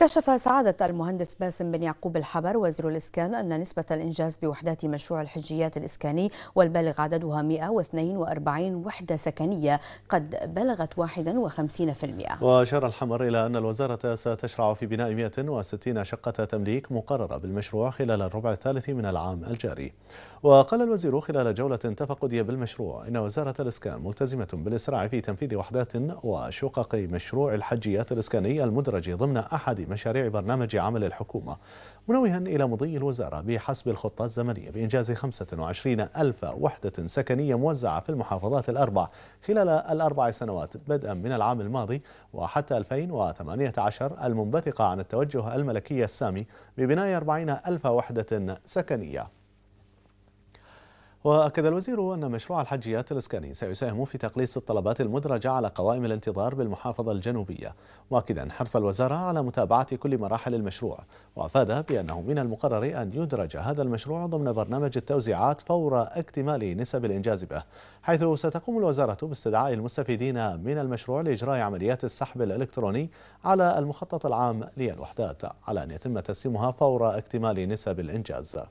كشف سعادة المهندس باسم بن يعقوب الحبر وزير الإسكان أن نسبة الإنجاز بوحدات مشروع الحجيات الإسكاني والبالغ عددها 142 وحدة سكنية قد بلغت 51% وأشار الحمر إلى أن الوزارة ستشرع في بناء 160 شقة تمليك مقررة بالمشروع خلال الربع الثالث من العام الجاري وقال الوزير خلال جولة تفقدية بالمشروع إن وزارة الإسكان ملتزمة بالإسراع في تنفيذ وحدات وشقق مشروع الحجيات الإسكاني المدرج ضمن أحد مشاريع برنامج عمل الحكومة منوها إلى مضي الوزارة بحسب الخطة الزمنية بإنجاز 25 ألف وحدة سكنية موزعة في المحافظات الأربع خلال الأربع سنوات بدءا من العام الماضي وحتى 2018 المنبثقة عن التوجه الملكي السامي ببناء 40 ألف وحدة سكنية وأكد الوزير أن مشروع الحجيات الإسكاني سيساهم في تقليص الطلبات المدرجة على قوائم الانتظار بالمحافظة الجنوبية مؤكدا حرص الوزارة على متابعة كل مراحل المشروع وأفاد بأنه من المقرر أن يدرج هذا المشروع ضمن برنامج التوزيعات فور اكتمال نسب الإنجاز به حيث ستقوم الوزارة باستدعاء المستفيدين من المشروع لإجراء عمليات السحب الإلكتروني على المخطط العام للوحدات على أن يتم تسليمها فور اكتمال نسب الإنجاز